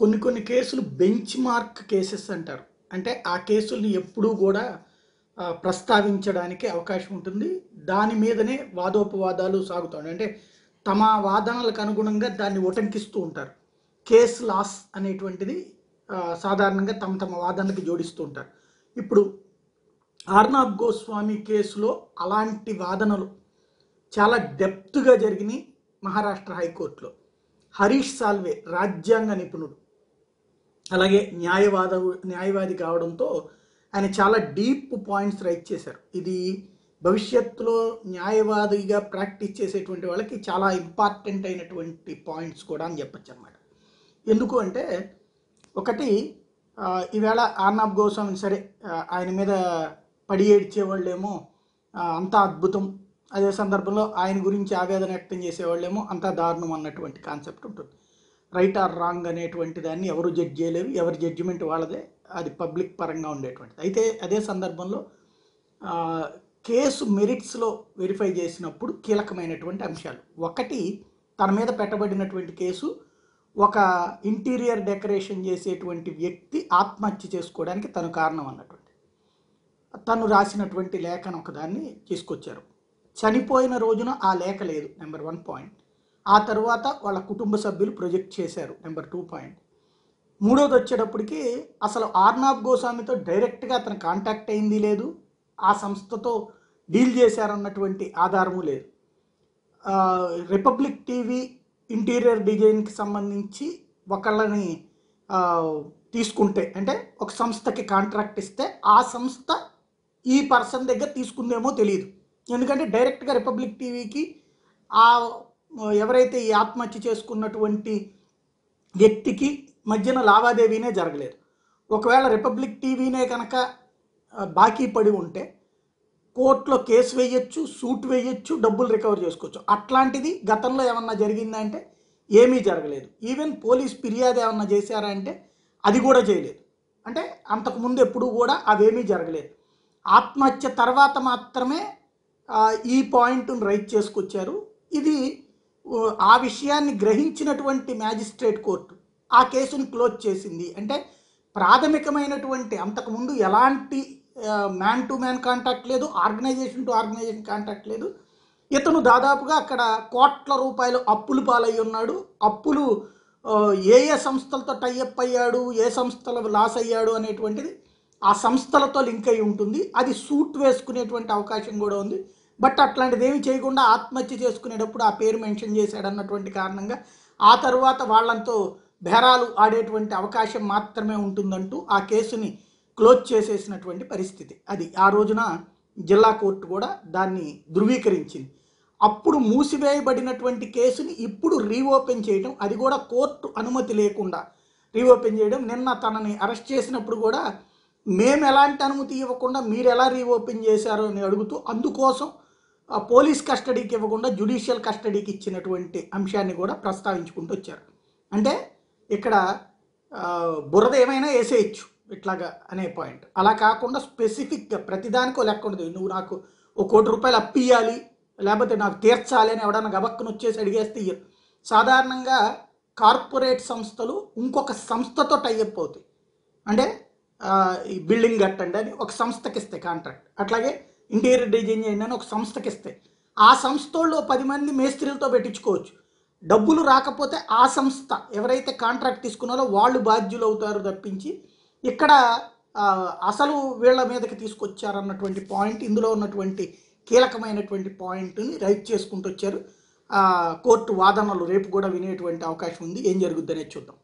కొన్ని కొన్ని కేసులు బెంచ్ మార్క్ కేసెస్ అంటారు అంటే ఆ కేసుల్ని ఎప్పుడూ కూడా ప్రస్తావించడానికి అవకాశం ఉంటుంది దాని మీదనే వాదోపవాదాలు సాగుతాయి అంటే తమ వాదనలకు అనుగుణంగా దాన్ని ఉటంకిస్తూ ఉంటారు కేస్ లాస్ అనేటువంటిది సాధారణంగా తమ తమ వాదనలకు జోడిస్తూ ఉంటారు ఇప్పుడు ఆర్నాబ్ గోస్వామి కేసులో అలాంటి వాదనలు చాలా డెప్త్గా జరిగినాయి మహారాష్ట్ర హైకోర్టులో హరీష్ సాల్వే రాజ్యాంగ నిపుణుడు అలాగే న్యాయవాద న్యాయవాది కావడంతో ఆయన చాలా డీప్ పాయింట్స్ రైట్ చేశారు ఇది భవిష్యత్తులో న్యాయవాదిగా ప్రాక్టీస్ చేసేటువంటి వాళ్ళకి చాలా ఇంపార్టెంట్ అయినటువంటి పాయింట్స్ కూడా అని చెప్పచ్చు అనమాట ఎందుకు అంటే ఒకటి ఈవేళ ఆర్నాబ్ గోస్వామి సరే ఆయన మీద పడి ఏడ్చేవాళ్ళేమో అంతా అద్భుతం అదే సందర్భంలో ఆయన గురించి ఆవేదన వ్యక్తం చేసేవాళ్ళేమో అంతా దారుణం అన్నటువంటి కాన్సెప్ట్ ఉంటుంది రైట్ ఆర్ రాంగ్ అనేటువంటి దాన్ని ఎవరు జడ్జ్ చేయలేరు ఎవరి జడ్జిమెంట్ వాళ్ళదే అది పబ్లిక్ పరంగా ఉండేటువంటిది అయితే అదే సందర్భంలో కేసు మెరిట్స్లో వెరిఫై చేసినప్పుడు కీలకమైనటువంటి అంశాలు ఒకటి తన మీద పెట్టబడినటువంటి కేసు ఒక ఇంటీరియర్ డెకరేషన్ చేసేటువంటి వ్యక్తి ఆత్మహత్య చేసుకోవడానికి తను కారణం అన్నటువంటి తను రాసినటువంటి లేఖను ఒకదాన్ని తీసుకొచ్చారు చనిపోయిన రోజున ఆ లేఖ లేదు నెంబర్ వన్ పాయింట్ ఆ తర్వాత వాళ్ళ కుటుంబ సభ్యులు ప్రొజెక్ట్ చేశారు నెంబర్ టూ పాయింట్ మూడోది వచ్చేటప్పటికి అసలు ఆర్నాబ్ గోస్వామితో డైరెక్ట్గా అతను కాంటాక్ట్ అయింది లేదు ఆ సంస్థతో డీల్ చేశారన్నటువంటి ఆధారము లేదు రిపబ్లిక్ టీవీ ఇంటీరియర్ డిజైన్కి సంబంధించి ఒకళ్ళని తీసుకుంటే అంటే ఒక సంస్థకి కాంట్రాక్ట్ ఇస్తే ఆ సంస్థ ఈ పర్సన్ దగ్గర తీసుకుందేమో తెలియదు ఎందుకంటే డైరెక్ట్గా రిపబ్లిక్ టీవీకి ఆ ఎవరైతే ఈ ఆత్మహత్య చేసుకున్నటువంటి వ్యక్తికి మధ్యన లావాదేవీనే జరగలేదు ఒకవేళ రిపబ్లిక్ టీవీనే కనుక బాకీ పడి ఉంటే కోర్టులో కేసు వేయొచ్చు సూట్ వేయొచ్చు డబ్బులు రికవర్ చేసుకోవచ్చు అట్లాంటిది గతంలో ఏమన్నా జరిగిందా అంటే ఏమీ జరగలేదు ఈవెన్ పోలీస్ ఫిర్యాదు ఏమన్నా చేశారా అంటే అది కూడా చేయలేదు అంటే అంతకుముందు ఎప్పుడు కూడా అవేమీ జరగలేదు ఆత్మహత్య తర్వాత మాత్రమే ఈ పాయింట్ను రైట్ చేసుకొచ్చారు ఇది ఆ విషయాన్ని గ్రహించినటువంటి మ్యాజిస్ట్రేట్ కోర్టు ఆ కేసును క్లోజ్ చేసింది అంటే ప్రాథమికమైనటువంటి అంతకుముందు ఎలాంటి మ్యాన్ టు మ్యాన్ కాంటాక్ట్ లేదు ఆర్గనైజేషన్ టు ఆర్గనైజేషన్ కాంటాక్ట్ లేదు ఇతను దాదాపుగా అక్కడ కోట్ల రూపాయలు అప్పులు పాలై ఉన్నాడు అప్పులు ఏ ఏ సంస్థలతో టైఅప్ అయ్యాడు ఏ సంస్థలు లాస్ అయ్యాడు అనేటువంటిది ఆ సంస్థలతో లింక్ అయి ఉంటుంది అది సూట్ వేసుకునేటువంటి అవకాశం కూడా ఉంది బట్ అట్లాంటిది ఏమి చేయకుండా ఆత్మహత్య చేసుకునేటప్పుడు ఆ పేరు మెన్షన్ చేశాడన్నటువంటి కారణంగా ఆ తర్వాత వాళ్ళంతో బేరాలు ఆడేటువంటి అవకాశం మాత్రమే ఉంటుందంటూ ఆ కేసుని క్లోజ్ చేసేసినటువంటి పరిస్థితి అది ఆ రోజున జిల్లా కోర్టు కూడా దాన్ని ధృవీకరించింది అప్పుడు మూసివేయబడినటువంటి కేసుని ఇప్పుడు రీఓపెన్ చేయడం అది కూడా కోర్టు అనుమతి లేకుండా రీఓపెన్ చేయడం నిన్న తనని అరెస్ట్ చేసినప్పుడు కూడా మేము ఎలాంటి అనుమతి ఇవ్వకుండా మీరు ఎలా రీఓపెన్ చేశారు అని అడుగుతూ అందుకోసం పోలీస్ కస్టడీకి ఇవ్వకుండా జ్యుడిషియల్ కస్టడీకి ఇచ్చినటువంటి అంశాన్ని కూడా ప్రస్తావించుకుంటూ వచ్చారు అంటే ఇక్కడ బురద ఏమైనా వేసేయచ్చు ఇట్లాగా అనే పాయింట్ అలా కాకుండా స్పెసిఫిక్గా ప్రతిదానికో లెక్క ఉండదు నువ్వు నాకు ఒక కోటి రూపాయలు అప్పియాలి లేకపోతే నాకు తీర్చాలి అని ఎవడన్నా గబక్కును వచ్చేసి అడిగేస్తే సాధారణంగా కార్పొరేట్ సంస్థలు ఇంకొక సంస్థతో టైఅప్ అవుతాయి అంటే ఈ బిల్డింగ్ కట్టండి అని ఒక సంస్థకి ఇస్తాయి కాంట్రాక్ట్ అట్లాగే ఇంటీరియర్ డిజైన్ చేయండి అని ఒక సంస్థకి ఇస్తే ఆ వాళ్ళు పది మంది మేస్త్రీలతో పెట్టించుకోవచ్చు డబ్బులు రాకపోతే ఆ సంస్థ ఎవరైతే కాంట్రాక్ట్ తీసుకున్నారో వాళ్ళు బాధ్యులు అవుతారు తప్పించి ఇక్కడ అసలు వీళ్ళ మీదకి తీసుకొచ్చారన్నటువంటి పాయింట్ ఇందులో ఉన్నటువంటి కీలకమైనటువంటి పాయింట్ని రైట్ చేసుకుంటూ వచ్చారు కోర్టు వాదనలు రేపు కూడా వినేటువంటి అవకాశం ఉంది ఏం జరుగుద్దనేది చూద్దాం